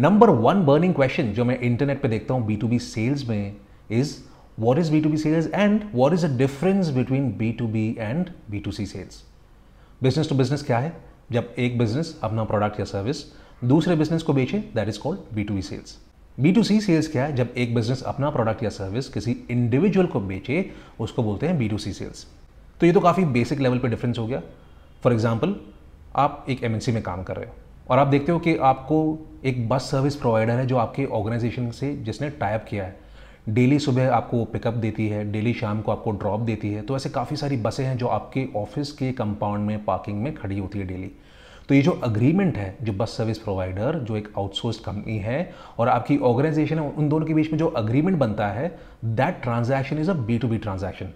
number one burning question जो मैं internet पे देखता हूँ बी टू बी सेल्स में is what is B to B sales and what is a difference between B to B and B to C sales business to business क्या है जब एक बिजनेस अपना प्रोडक्ट या सर्विस दूसरे business को बेचे that is called B to B sales B to C sales क्या है जब एक बिजनेस अपना प्रोडक्ट या सर्विस किसी इंडिविजुअल को बेचे उसको बोलते हैं बी टू सी सेल्स तो ये तो काफ़ी बेसिक लेवल पे डिफरेंस हो गया फॉर एग्जाम्पल आप एक एम में काम कर रहे हो और आप देखते हो कि आपको एक बस सर्विस प्रोवाइडर है जो आपके ऑर्गेनाइजेशन से जिसने टाइप किया है डेली सुबह आपको पिकअप देती है डेली शाम को आपको ड्रॉप देती है तो ऐसे काफ़ी सारी बसें हैं जो आपके ऑफिस के कंपाउंड में पार्किंग में खड़ी होती है डेली तो ये जो अग्रीमेंट है जो बस सर्विस प्रोवाइडर जो एक आउटसोर्स कंपनी है और आपकी ऑर्गेनाइजेशन है उन दोनों के बीच में जो अग्रीमेंट बनता है that transaction is a B to B transaction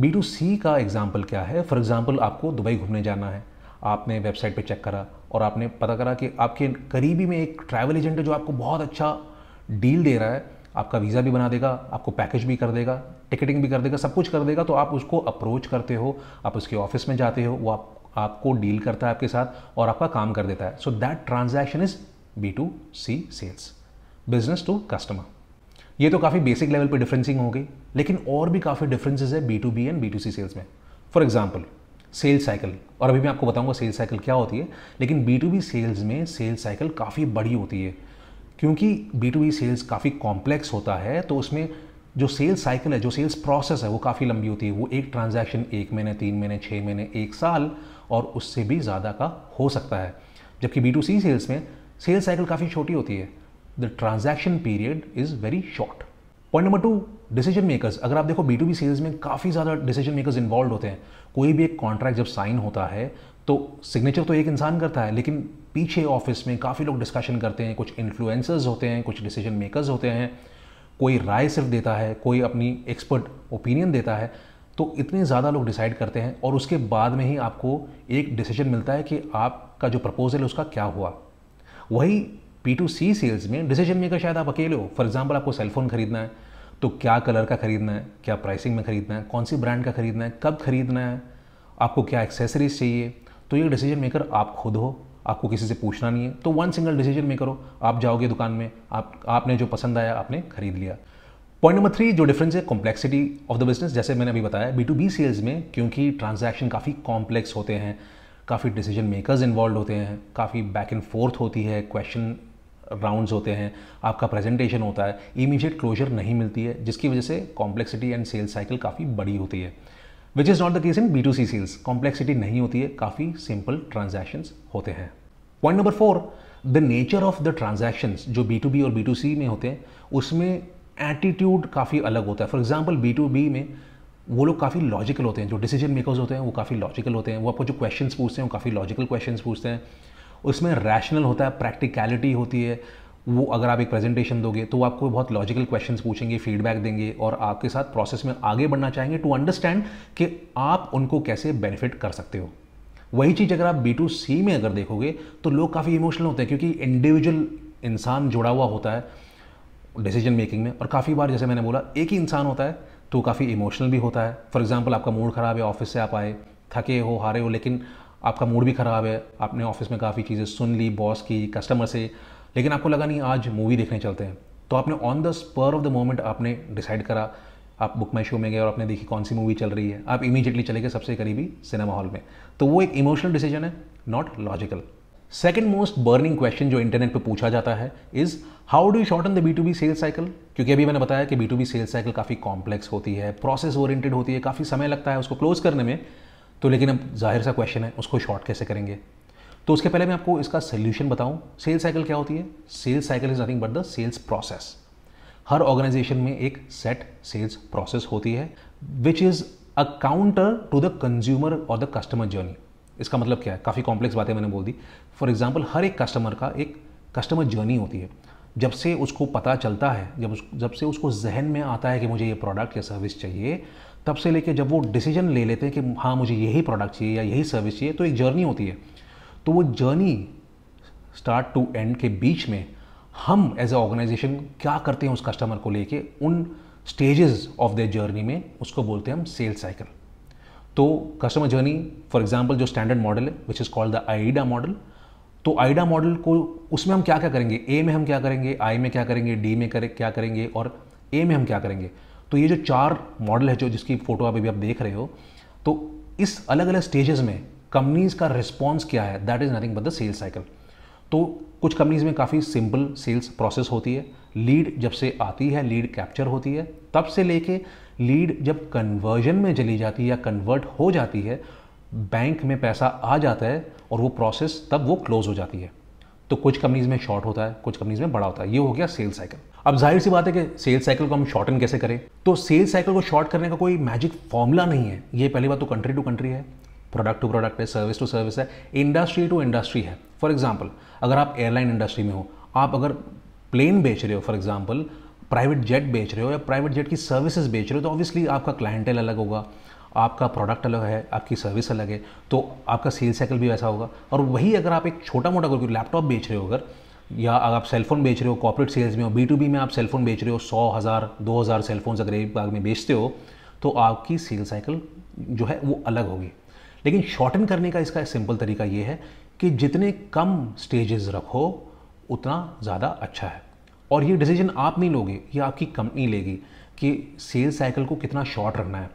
B to C का एग्जाम्पल क्या है फॉर एग्जाम्पल आपको दुबई घूमने जाना है आपने वेबसाइट पे चेक करा और आपने पता करा कि आपके करीबी में एक ट्रैवल एजेंट है जो आपको बहुत अच्छा डील दे रहा है आपका वीज़ा भी बना देगा आपको पैकेज भी कर देगा टिकटिंग भी कर देगा सब कुछ कर देगा तो आप उसको अप्रोच करते हो आप उसके ऑफिस में जाते हो वो आप आपको डील करता है आपके साथ और आपका काम कर देता है so that transaction is B to C sales business to customer ये तो काफ़ी बेसिक लेवल पर डिफ्रेंसिंग हो गई लेकिन और भी काफ़ी डिफ्रेंसेज है B to B and B to C sales में फॉर एग्जाम्पल सेल्स साइकिल और अभी मैं आपको बताऊंगा सेल्स साइकिल क्या होती है लेकिन बी टू बी सेल्स में सेल्स साइकिल काफ़ी बड़ी होती है क्योंकि बी टू बी सेल्स काफ़ी कॉम्प्लेक्स होता है तो उसमें जो सेल्स साइकिल है जो सेल्स प्रोसेस है वो काफ़ी लंबी होती है वो एक ट्रांजैक्शन एक महीने तीन महीने छः महीने एक साल और उससे भी ज़्यादा का हो सकता है जबकि बी टू सी सेल्स में सेल्स साइकिल काफ़ी छोटी होती है the transaction period is very short point number two decision makers अगर आप देखो बी टू बी सेल्स में काफ़ी ज़्यादा डिसीजन मेकर्स इन्वॉल्व होते हैं कोई भी एक कॉन्ट्रैक्ट जब साइन होता है तो सिग्नेचर तो एक इंसान करता है लेकिन पीछे ऑफिस में काफ़ी लोग डिस्कशन करते हैं कुछ इन्फ्लुएंसर्स होते हैं कुछ डिसीजन मेकर्स होते हैं कोई राय सिर्फ देता है कोई अपनी एक्सपर्ट ओपिनियन देता है तो इतने ज़्यादा लोग डिसाइड करते हैं और उसके बाद में ही आपको एक डिसीजन मिलता है कि आपका जो प्रपोजल है उसका क्या हुआ वही पी टू सी सेल्स में डिसीजन मेकर शायद आप अकेले हो फॉर एग्जाम्पल आपको सेलफोन खरीदना है तो क्या कलर का ख़रीदना है क्या प्राइसिंग में ख़रीदना है कौन सी ब्रांड का ख़रीदना है कब ख़रीदना है आपको क्या एक्सेसरीज चाहिए तो ये डिसीजन मेकर आप खुद हो आपको किसी से पूछना नहीं है तो वन सिंगल डिसीजन मेकर हो आप जाओगे दुकान में आप आपने जो पसंद आया आपने खरीद लिया पॉइंट नंबर थ्री जो डिफरेंस है कॉम्प्लेक्सिटी ऑफ द बिजनेस जैसे मैंने अभी बताया बी टू बी सेल्स में क्योंकि ट्रांजैक्शन काफ़ी कॉम्प्लेक्स होते हैं काफ़ी डिसीजन मेकर्स इन्वॉल्व होते हैं काफ़ी बैक एंड फोर्थ होती है क्वेश्चन राउंड्स होते हैं आपका प्रेजेंटेशन होता है इमीजिएट क्लोजर नहीं मिलती है जिसकी वजह से कॉम्प्लेक्सिटी एंड सेल्स साइकिल काफ़ी बड़ी होती है which is not the case in B to C sales complexity नहीं होती है काफ़ी सिंपल ट्रांजैक्शंस होते हैं point number four the nature of the transactions जो बी टू बी और बी टू सी में होते हैं उसमें एटीट्यूड काफ़ी अलग होता है for example B to B में वो लोग काफ़ी लॉजिकल होते हैं जो डिसीजन मेकर्स होते हैं वो काफ़ी लॉजिकल होते हैं वो आपको जो क्वेश्चंस पूछते हैं वो काफ़ी लॉजिकल क्वेश्चंस पूछते हैं उसमें रैशनल होता है प्रैक्टिकलिटी होती है वो अगर आप एक प्रेजेंटेशन दोगे तो वो आपको बहुत लॉजिकल क्वेश्चन पूछेंगे फीडबैक देंगे और आपके साथ प्रोसेस में आगे बढ़ना चाहेंगे टू अंडरस्टैंड कि आप उनको कैसे बेनिफिट कर सकते हो वही चीज़ अगर आप बी टू सी में अगर देखोगे तो लोग काफ़ी इमोशनल होते हैं क्योंकि इंडिविजुअल इंसान जुड़ा हुआ होता है डिसीजन मेकिंग में और काफ़ी बार जैसे मैंने बोला एक ही इंसान होता है तो काफ़ी इमोशनल भी होता है फॉर एग्जाम्पल आपका मूड ख़राब है ऑफिस से आप आए थके हो हारे हो लेकिन आपका मूड भी ख़राब है आपने ऑफिस में काफ़ी चीज़ें सुन ली बॉस की कस्टमर से लेकिन आपको लगा नहीं आज मूवी देखने चलते हैं तो आपने on the spur of the moment आपने डिसाइड करा आप बुक माई शो में गए और आपने देखी कौन सी मूवी चल रही है आप इमीजिएटली चले गए सबसे करीबी सिनेमा हॉल में तो वो एक इमोशनल डिसीजन है not logical second most burning question जो इंटरनेट पर पूछा जाता है is how do shorten the B to B sales cycle क्योंकि अभी मैंने बताया कि B to B sales cycle काफ़ी कॉम्प्लेक्स होती है प्रोसेस ओरिएंटेड होती है काफ़ी समय लगता है उसको क्लोज करने में तो लेकिन अब जाहिर सा क्वेश्चन है उसको शॉर्ट कैसे करेंगे तो उसके पहले मैं आपको इसका सोल्यूशन बताऊं सेल्स साइकिल क्या होती है sales cycle is nothing but the sales process हर ऑर्गेनाइजेशन में एक सेट सेल्स प्रोसेस होती है which is a counter to the consumer और द कस्टमर जर्नी इसका मतलब क्या है काफ़ी कॉम्प्लेक्स बातें मैंने बोल दी फॉर एग्जाम्पल हर एक कस्टमर का एक कस्टमर जर्नी होती है जब से उसको पता चलता है जब उस जब से उसको जहन में आता है कि मुझे ये प्रोडक्ट या सर्विस चाहिए तब से लेके जब वो डिसीजन ले लेते हैं कि हाँ मुझे यही प्रोडक्ट चाहिए या यही सर्विस चाहिए तो एक जर्नी होती है तो वो जर्नी स्टार्ट टू एंड के बीच में हम एज ए ऑर्गेनाइजेशन क्या करते हैं उस कस्टमर को लेके उन स्टेजेस ऑफ द जर्नी में उसको बोलते हैं हम सेल्स साइकिल तो कस्टमर जर्नी फॉर एग्जाम्पल जो स्टैंडर्ड मॉडल है which is called the AIDA model तो आईडा मॉडल को उसमें हम क्या क्या करेंगे ए में हम क्या करेंगे आई में क्या करेंगे डी में करें क्या करेंगे और ए में हम क्या करेंगे तो ये जो चार मॉडल है जो जिसकी फ़ोटो आप अभी आप देख रहे हो तो इस अलग अलग स्टेजेस में कंपनीज का रिस्पॉन्स क्या है that is nothing but the sales cycle तो कुछ कंपनीज में काफ़ी सिंपल सेल्स प्रोसेस होती है लीड जब से आती है लीड कैप्चर होती है तब से लेके लीड जब कन्वर्जन में चली जाती है या कन्वर्ट हो जाती है बैंक में पैसा आ जाता है और वो प्रोसेस तब वो क्लोज़ हो जाती है तो कुछ कंपनीज़ में शॉर्ट होता है कुछ कंपनीज़ में बड़ा होता है ये हो गया सेल्स साइकिल अब जाहिर सी बात है कि सेल्स साइकिल को हम शॉर्टन कैसे करें तो सेल्स साइकिल को शॉर्ट करने का कोई मैजिक फॉर्मूला नहीं है ये पहली बात तो कंट्री टू कंट्री है प्रोडक्ट टू प्रोडक्ट है सर्विस टू सर्विस है इंडस्ट्री टू इंडस्ट्री है फॉर एग्जाम्पल अगर आप एयरलाइन इंडस्ट्री में हो आप अगर प्लेन बेच रहे हो फॉर एग्जाम्पल प्राइवेट जेट बेच रहे हो या प्राइवेट जेट की सर्विसेज बेच रहे हो तो ऑब्वियसली आपका क्लाइंटेल अलग होगा आपका प्रोडक्ट अलग है आपकी सर्विस अलग है तो आपका सेल साइकिल भी वैसा होगा और वही अगर आप एक छोटा मोटा कोई लैपटॉप बेच रहे हो अगर या अगर आप सेलफोन बेच रहे हो कॉपोरेट सेल्स में हो बी टू बी में आप सेलफोन बेच रहे हो सौ हज़ार दो हज़ार सेलफोन अगर एक बाग में बेचते हो तो आपकी सेल साइकिल जो है वो अलग होगी लेकिन शॉर्टन करने का इसका सिंपल तरीका ये है कि जितने कम स्टेजेस रखो उतना ज़्यादा अच्छा है और ये डिसीजन आप नहीं लोगे ये आपकी कंपनी लेगी कि सेल साइकिल को कितना शॉर्ट रखना है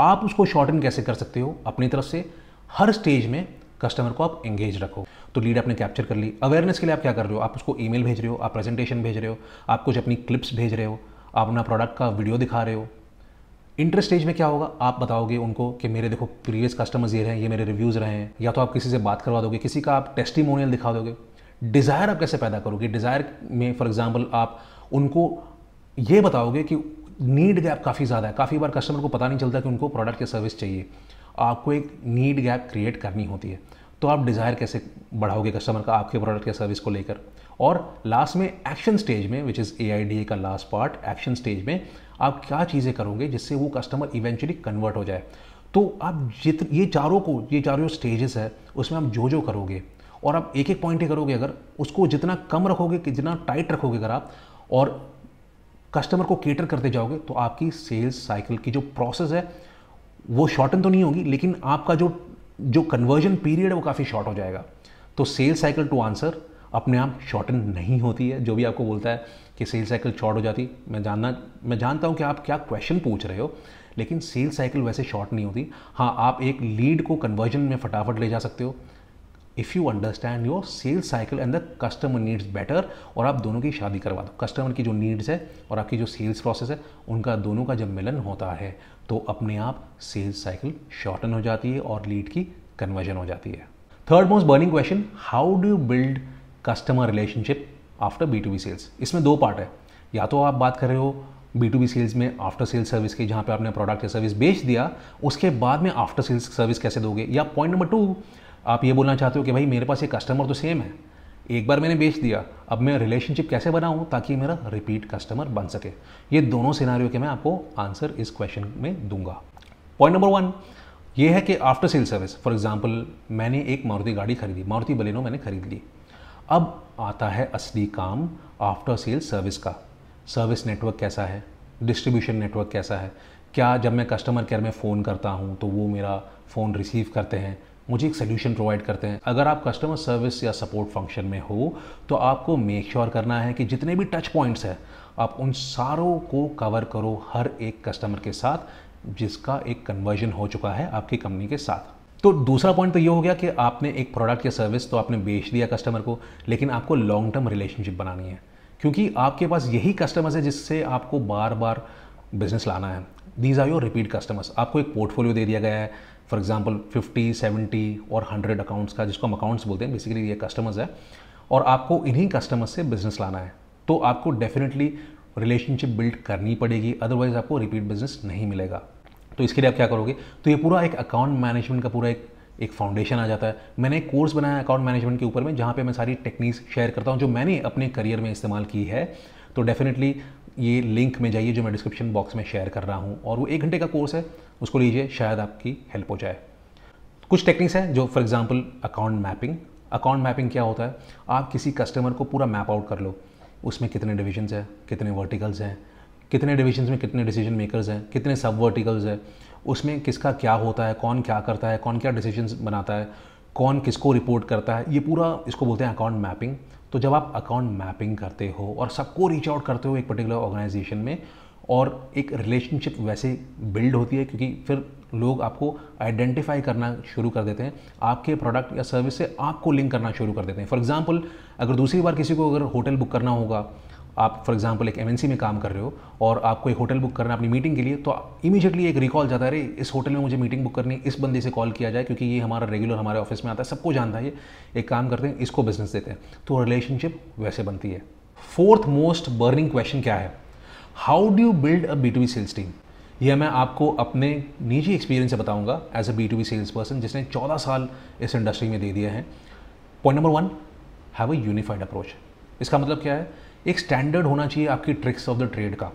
आप उसको शॉर्टन कैसे कर सकते हो अपनी तरफ से हर स्टेज में कस्टमर को आप एंगेज रखो तो लीड आपने कैप्चर कर ली अवेयरनेस के लिए आप क्या कर रहे हो आप उसको ईमेल भेज रहे हो आप प्रेजेंटेशन भेज रहे हो आप कुछ अपनी क्लिप्स भेज रहे हो आप अपना प्रोडक्ट का वीडियो दिखा रहे हो इंटरेस्ट स्टेज में क्या होगा आप बताओगे उनको कि मेरे देखो प्रीवियस कस्टमर्स ये रहे हैं ये मेरे रिव्यूज़ रहे हैं या तो आप किसी से बात करवा दोगे किसी का आप टेस्टिमोनियल दिखा दोगे डिज़ायर आप कैसे पैदा करोगे डिज़ायर में फॉर एग्जाम्पल आप उनको ये बताओगे कि नीड गैप काफ़ी ज़्यादा है काफ़ी बार कस्टमर को पता नहीं चलता कि उनको प्रोडक्ट या सर्विस चाहिए आपको एक नीड गैप क्रिएट करनी होती है तो आप डिज़ायर कैसे बढ़ाओगे कस्टमर का आपके प्रोडक्ट या सर्विस को लेकर और लास्ट में एक्शन स्टेज में विच इज़ ए का लास्ट पार्ट एक्शन स्टेज में आप क्या चीज़ें करोगे जिससे वो कस्टमर इवेंचुअली कन्वर्ट हो जाए तो आप जित ये चारों को ये चारों स्टेजेस है उसमें आप जो जो करोगे और आप एक एक पॉइंट ही करोगे अगर उसको जितना कम रखोगे जितना टाइट रखोगे अगर आप और कस्टमर को केटर करते जाओगे तो आपकी सेल्स साइकिल की जो प्रोसेस है वो शॉर्टन तो नहीं होगी लेकिन आपका जो जो कन्वर्जन पीरियड है वो काफ़ी शॉर्ट हो जाएगा तो सेल साइकिल टू आंसर अपने आप शॉर्टन नहीं होती है जो भी आपको बोलता है कि सेल साइकिल शॉर्ट हो जाती मैं जानना मैं जानता हूँ कि आप क्या क्वेश्चन पूछ रहे हो लेकिन सेल साइकिल वैसे शॉर्ट नहीं होती हाँ आप एक लीड को कन्वर्जन में फटाफट ले जा सकते हो if you understand your sale cycle and the customer needs better और आप दोनों की शादी करवा दो कस्टमर की जो नीड्स है और आपकी जो सेल्स प्रोसेस है उनका दोनों का जब मिलन होता है तो अपने आप सेल्स साइकिल शॉर्टन हो जाती है और लीड की कन्वर्जन हो जाती है third most burning question how do build customer relationship after B to B sales इसमें दो पार्ट है या तो आप बात कर रहे हो बी टू बी सेल्स में आफ्टर सेल्स सर्विस के जहाँ पे आपने प्रोडक्ट या सर्विस बेच दिया उसके बाद में आफ्टर सेल्स सर्विस कैसे दोगे या पॉइंट नंबर टू आप ये बोलना चाहते हो कि भाई मेरे पास ये कस्टमर तो सेम है एक बार मैंने बेच दिया अब मैं रिलेशनशिप कैसे बनाऊँ ताकि मेरा रिपीट कस्टमर बन सके ये दोनों सिनारियों के मैं आपको आंसर इस क्वेश्चन में दूंगा पॉइंट नंबर वन ये है कि after sale service for example मैंने एक मारुति गाड़ी खरीदी मारुति बलेनो मैंने खरीद ली अब आता है असली काम आफ्टर सेल सर्विस का सर्विस नेटवर्क कैसा है डिस्ट्रीब्यूशन नेटवर्क कैसा है क्या जब मैं कस्टमर केयर में फ़ोन करता हूँ तो वो मेरा फ़ोन रिसीव करते हैं मुझे एक सोल्यूशन प्रोवाइड करते हैं अगर आप कस्टमर सर्विस या सपोर्ट फंक्शन में हो तो आपको मेक श्योर sure करना है कि जितने भी टच पॉइंट्स हैं आप उन सारों को कवर करो हर एक कस्टमर के साथ जिसका एक कन्वर्जन हो चुका है आपकी कंपनी के साथ तो दूसरा पॉइंट तो ये हो गया कि आपने एक प्रोडक्ट या सर्विस तो आपने बेच दिया कस्टमर को लेकिन आपको लॉन्ग टर्म रिलेशनशिप बनानी है क्योंकि आपके पास यही कस्टमर्स है जिससे आपको बार बार बिज़नेस लाना है these are your repeat customers आपको एक पोर्टफोलियो दे दिया गया है फॉर एग्जाम्पल फिफ्टी सेवेंटी और हंड्रेड अकाउंट्स का जिसको हम अकाउंट्स बोलते हैं बेसिकली ये कस्टमर्स है और आपको इन्हीं कस्टमर्स से बिज़नेस लाना है तो आपको डेफिनेटली रिलेशनशिप बिल्ड करनी पड़ेगी अदरवाइज़ आपको रिपीट बिज़नेस नहीं मिलेगा तो इसके लिए आप क्या करोगे तो ये पूरा एक अकाउंट मैनेजमेंट का पूरा एक एक फाउंडेशन आ जाता है मैंने एक कोर्स बनाया अकाउंट मैनेजमेंट के ऊपर में जहाँ पे मैं सारी टेक्निक्स शेयर करता हूँ जो मैंने अपने करियर में इस्तेमाल की है तो डेफिनेटली ये लिंक में जाइए जो मैं डिस्क्रिप्शन बॉक्स में शेयर कर रहा हूँ और वो एक घंटे का कोर्स है उसको लीजिए शायद आपकी हेल्प हो जाए कुछ टेक्निक्स हैं जो for example account mapping account mapping क्या होता है आप किसी कस्टमर को पूरा मैप आउट कर लो उसमें कितने डिविजन्स हैं कितने वर्टिकल्स हैं कितने डिविजन्स में कितने डिसीजन मेकर्स हैं कितने सब वर्टिकल्स हैं उसमें किसका क्या होता है कौन क्या करता है कौन क्या डिसीजन बनाता है कौन किसको रिपोर्ट करता है ये पूरा इसको बोलते हैं अकाउंट मैपिंग तो जब आप अकाउंट मैपिंग करते हो और सबको रीच आउट करते हो एक पर्टिकुलर ऑर्गेनाइजेशन में और एक रिलेशनशिप वैसे बिल्ड होती है क्योंकि फिर लोग आपको आइडेंटिफाई करना शुरू कर देते हैं आपके प्रोडक्ट या सर्विस से आपको लिंक करना शुरू कर देते हैं फॉर एग्जाम्पल अगर दूसरी बार किसी को अगर होटल बुक करना होगा आप फॉर एग्जाम्पल एक एमएनसी में काम कर रहे हो और आपको एक होटल बुक करना है अपनी मीटिंग के लिए तो इमीजिएटली एक रिकॉल जाता है अरे इस होटल में मुझे मीटिंग बुक करनी इस बंदे से कॉल किया जाए क्योंकि ये हमारा रेगुलर हमारे ऑफिस में आता है सबको जानता है ये एक काम करते हैं इसको बिजनेस देते हैं तो रिलेशनशिप वैसे बनती है फोर्थ मोस्ट बर्निंग क्वेश्चन क्या है how do you build a B to B sales team यह मैं आपको अपने निजी एक्सपीरियंस से बताऊंगा as a B to B sales person जिसने चौदह साल इस इंडस्ट्री में दे दिए हैं point number one have a unified approach इसका मतलब क्या है एक स्टैंडर्ड होना चाहिए आपकी ट्रिक्स ऑफ द ट्रेड का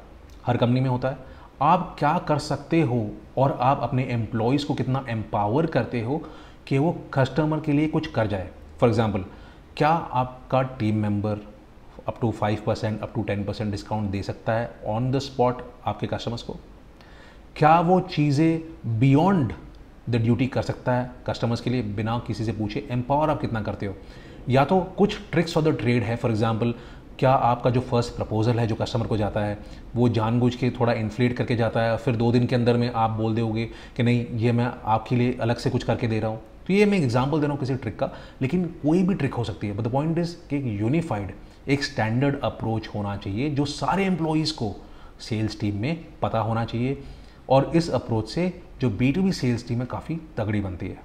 हर कंपनी में होता है आप क्या कर सकते हो और आप अपने एम्प्लॉयज़ को कितना एम्पावर करते हो कि वो कस्टमर के लिए कुछ कर जाए फॉर एग्ज़ाम्पल क्या आपका team member up to five percent up to ten percent discount दे सकता है ऑन द स्पॉट आपके कस्टमर्स को क्या वो चीज़ें बियॉन्ड द ड्यूटी कर सकता है कस्टमर्स के लिए बिना किसी से पूछे एम्पावर आप कितना करते हो या तो कुछ ट्रिक्स ऑफ द ट्रेड है फॉर एग्जाम्पल क्या आपका जो फर्स्ट प्रपोजल है जो कस्टमर को जाता है वो जानबूझ के थोड़ा इन्फ्लेट करके जाता है फिर दो दिन के अंदर में आप बोल दोगे कि नहीं ये मैं आपके लिए अलग से कुछ करके दे रहा हूँ तो ये मैं एग्जाम्पल दे रहा हूँ किसी ट्रिक का लेकिन कोई भी ट्रिक हो सकती है बट द पॉइंट इज कि यूनिफाइड एक स्टैंडर्ड अप्रोच होना चाहिए जो सारे एम्प्लॉयज़ को सेल्स टीम में पता होना चाहिए और इस अप्रोच से जो B to B sales team है काफ़ी तगड़ी बनती है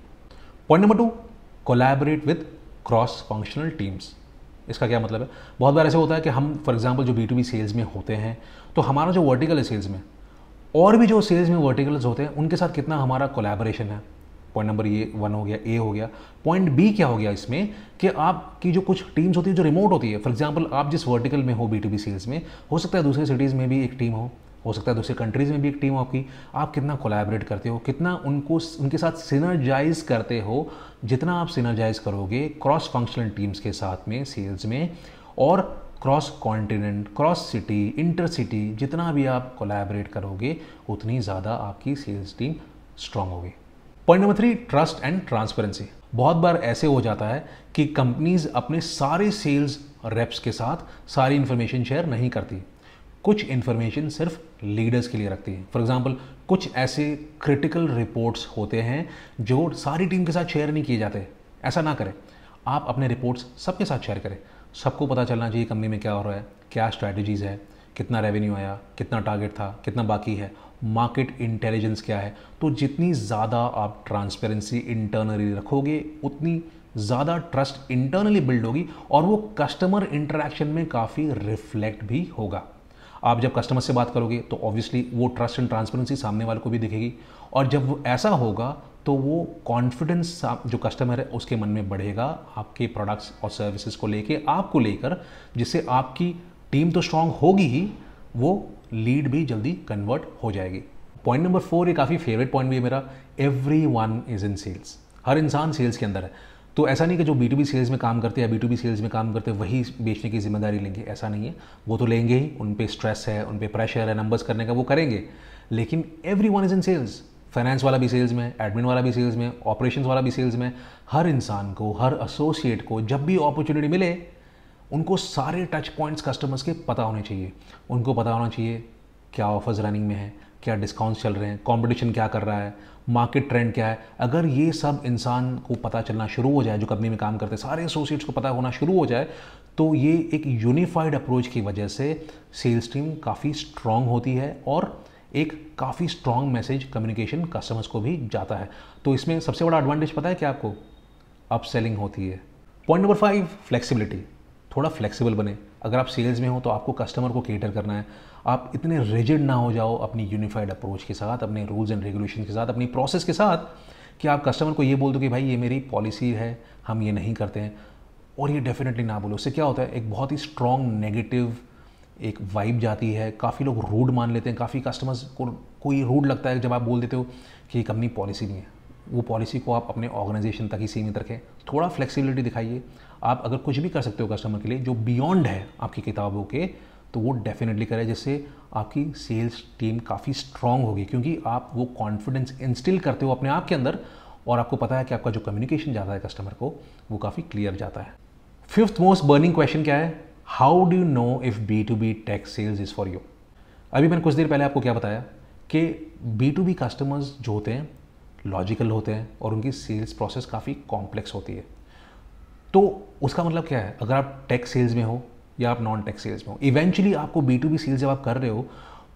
point number two collaborate with cross functional teams इसका क्या मतलब है बहुत बार ऐसे होता है कि हम फॉर एग्जाम्पल जो बी टू बी सेल्स में होते हैं तो हमारा जो वर्टिकल है सेल्स में और भी जो सेल्स में वर्टिकल्स होते हैं उनके साथ कितना हमारा कोलेबोरेशन है पॉइंट नंबर ये वन हो गया ए हो गया पॉइंट बी क्या हो गया इसमें कि आपकी जो कुछ टीम्स होती है जो रिमोट होती है फॉर एग्जाम्पल आप जिस वर्टिकल में हो बी टू बी सेल्स में हो सकता है दूसरे सिटीज़ में भी एक टीम हो हो सकता है दूसरी कंट्रीज़ में भी एक टीम हो आपकी आप कितना कोलैबोरेट करते हो कितना उनको उनके साथ सिनर्जाइज करते हो जितना आप सिनर्जाइज करोगे क्रॉस फंक्शनल टीम्स के साथ में सेल्स में और cross continent cross city inter city जितना भी आप कोलैबोरेट करोगे उतनी ज़्यादा आपकी सेल्स टीम स्ट्रांग होगी point number three trust and transparency बहुत बार ऐसे हो जाता है कि कंपनीज अपने सारे सेल्स रेप्स के साथ सारी इन्फॉर्मेशन शेयर नहीं करती कुछ इन्फॉर्मेशन सिर्फ लीडर्स के लिए रखती है फॉर एग्जाम्पल कुछ ऐसे क्रिटिकल रिपोर्ट्स होते हैं जो सारी टीम के साथ शेयर नहीं किए जाते ऐसा ना करें आप अपने रिपोर्ट्स सबके साथ शेयर करें सबको पता चलना चाहिए कंपनी में क्या हो रहा है क्या स्ट्रैटेजीज़ है कितना रेवेन्यू आया कितना टारगेट था कितना बाकी है मार्केट इंटेलिजेंस क्या है तो जितनी ज़्यादा आप ट्रांसपेरेंसी इंटरनली रखोगे उतनी ज़्यादा ट्रस्ट इंटरनली बिल्ड होगी और वो कस्टमर इंटरेक्शन में काफ़ी रिफ्लेक्ट भी होगा आप जब कस्टमर से बात करोगे तो ऑब्वियसली वो ट्रस्ट एंड ट्रांसपेरेंसी सामने वाले को भी दिखेगी और जब ऐसा होगा तो वो कॉन्फिडेंस जो कस्टमर है उसके मन में बढ़ेगा आपके प्रोडक्ट्स और सर्विसेज को लेके आपको लेकर जिससे आपकी टीम तो स्ट्रांग होगी ही वो लीड भी जल्दी कन्वर्ट हो जाएगी पॉइंट नंबर फोर ये काफ़ी फेवरेट पॉइंट भी है मेरा everyone is in sales हर इंसान सेल्स के अंदर है तो ऐसा नहीं कि जो बी टू बी सेल्स में काम करते हैं बी टू बी सेल्स में काम करते हैं वही बेचने की जिम्मेदारी लेंगे ऐसा नहीं है वो तो लेंगे ही उन पर स्ट्रेस है उन पर प्रेशर है नंबर्स करने का वो करेंगे लेकिन everyone is in sales finance वाला भी सेल्स में एडमिन वाला भी सेल्स में ऑपरेशन वाला भी सेल्स में हर इंसान को हर एसोसिएट को जब भी अपॉर्चुनिटी मिले उनको सारे टच पॉइंट्स कस्टमर्स के पता होने चाहिए उनको पता होना चाहिए क्या ऑफर्स रनिंग में है क्या डिस्काउंट्स चल रहे हैं कॉम्पिटिशन क्या कर रहा है मार्केट ट्रेंड क्या है अगर ये सब इंसान को पता चलना शुरू हो जाए जो कंपनी में काम करते हैं सारे एसोसिएट्स को पता होना शुरू हो जाए तो ये एक यूनिफाइड अप्रोच की वजह से सेल्स टीम काफ़ी स्ट्रांग होती है और एक काफ़ी स्ट्रांग मैसेज कम्युनिकेशन कस्टमर्स को भी जाता है तो इसमें सबसे बड़ा एडवांटेज पता है क्या आपको अप सेलिंग होती है पॉइंट नंबर फाइव फ्लेक्सिबिलिटी थोड़ा फ्लेक्सिबल बने अगर आप सेल्स में हो तो आपको कस्टमर को केटर करना है आप इतने रिजिड ना हो जाओ अपनी यूनिफाइड अप्रोच के साथ अपने रूल्स एंड रेगुलेशन के साथ अपनी प्रोसेस के साथ कि आप कस्टमर को ये बोल दो कि भाई ये मेरी पॉलिसी है हम ये नहीं करते हैं और ये डेफिनेटली ना बोलो उससे क्या होता है एक बहुत ही स्ट्रॉन्ग नेगेटिव एक वाइब जाती है काफ़ी लोग रूड मान लेते हैं काफ़ी कस्टमर्स को कोई रूड लगता है जब आप बोल देते हो कि ये कंपनी पॉलिसी नहीं है वो पॉलिसी को आप अपने ऑर्गेनाइजेशन तक ही सीमित रखें थोड़ा फ्लेक्सिबिलिटी दिखाइए आप अगर कुछ भी कर सकते हो कस्टमर के लिए जो बियॉन्ड है आपकी किताबों के तो वो डेफिनेटली करें जिससे आपकी सेल्स टीम काफ़ी स्ट्रांग होगी क्योंकि आप वो कॉन्फिडेंस इंस्टिल करते हो अपने आप के अंदर और आपको पता है कि आपका जो कम्युनिकेशन जाता है कस्टमर को वो काफ़ी क्लियर जाता है फिफ्थ मोस्ट बर्निंग क्वेश्चन क्या है how do you know if B to B tax sales is for you अभी मैंने कुछ देर पहले आपको क्या बताया कि बी टू बी कस्टमर्स जो होते हैं लॉजिकल होते हैं और उनकी सेल्स प्रोसेस काफ़ी कॉम्प्लेक्स होती है तो उसका मतलब क्या है अगर आप टेक सेल्स में हो या आप नॉन टेक सेल्स में हो इवेंचुअली आपको बी टू बी सेल्स जब आप कर रहे हो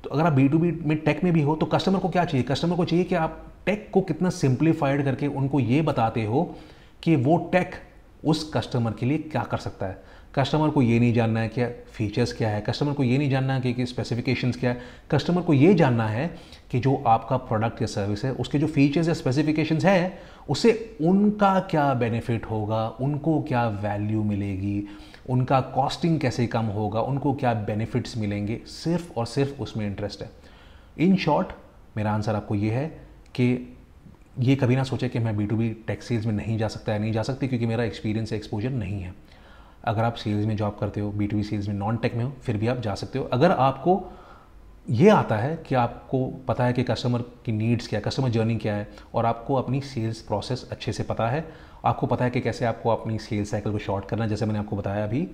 तो अगर आप बी टू बी में टेक में भी हो तो कस्टमर को क्या चाहिए कस्टमर को चाहिए कि आप टेक को कितना सिंप्लीफाइड करके उनको ये बताते हो कि वो टेक उस कस्टमर के लिए क्या कर सकता है कस्टमर को ये नहीं जानना है कि फीचर्स क्या है कस्टमर को ये नहीं जानना है कि, कि स्पेसिफिकेशंस क्या है कस्टमर को ये जानना है कि जो आपका प्रोडक्ट या सर्विस है उसके जो फीचर्स या स्पेसिफिकेशंस हैं उससे उनका क्या बेनिफिट होगा उनको क्या वैल्यू मिलेगी उनका कॉस्टिंग कैसे कम होगा उनको क्या बेनिफिट्स मिलेंगे सिर्फ और सिर्फ उसमें इंटरेस्ट है इन शॉर्ट मेरा आंसर आपको ये है कि ये कभी ना सोचे कि मैं बी टू बी टैक्सीज में नहीं जा सकता या नहीं जा सकती क्योंकि मेरा एक्सपीरियंस एक्सपोजर नहीं है अगर आप सेल्स में जॉब करते हो बी टू बी सेल्स में नॉन टेक में हो फिर भी आप जा सकते हो अगर आपको ये आता है कि आपको पता है कि कस्टमर की नीड्स क्या है कस्टमर जर्नी क्या है और आपको अपनी सेल्स प्रोसेस अच्छे से पता है आपको पता है कि कैसे आपको अपनी सेल्स साइकिल को शॉर्ट करना है जैसे मैंने आपको बताया अभी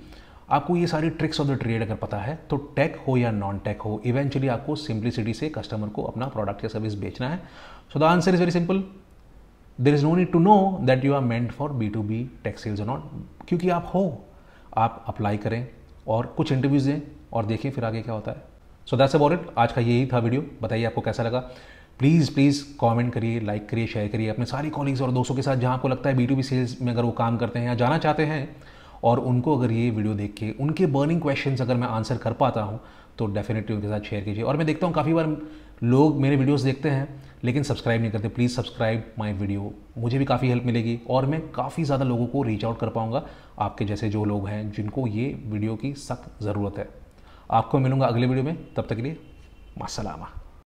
आपको ये सारी ट्रिक्स ऑफ द ट्रेड अगर पता है तो टेक हो या नॉन टेक हो इवेंचुअली आपको सिंप्लिसिटी से कस्टमर को अपना प्रोडक्ट या सर्विस बेचना है so the answer is very simple there is no need to know that you are meant for B to B tech sales not क्योंकि आप हो आप अप्लाई करें और कुछ इंटरव्यूज़ दें और देखें फिर आगे क्या होता है सो दैट्स अबाउट इट आज का यही था वीडियो बताइए आपको कैसा लगा प्लीज़ प्लीज़ कमेंट करिए लाइक करिए शेयर करिए अपने सारे कॉलिग्स और दोस्तों के साथ जहाँ आपको लगता है बी टू बी सेल्स में अगर वो काम करते हैं या जाना चाहते हैं और उनको अगर ये वीडियो देख के उनके बर्निंग क्वेश्चंस अगर मैं आंसर कर पाता हूँ तो डेफिनेटली उनके साथ शेयर कीजिए और मैं देखता हूँ काफ़ी बार लोग मेरे वीडियोस देखते हैं लेकिन सब्सक्राइब नहीं करते प्लीज़ सब्सक्राइब माय वीडियो मुझे भी काफ़ी हेल्प मिलेगी और मैं काफ़ी ज़्यादा लोगों को रीच आउट कर पाऊँगा आपके जैसे जो लोग हैं जिनको ये वीडियो की सख्त ज़रूरत है आपको मिलूँगा अगले वीडियो में तब तक के लिए मसलामा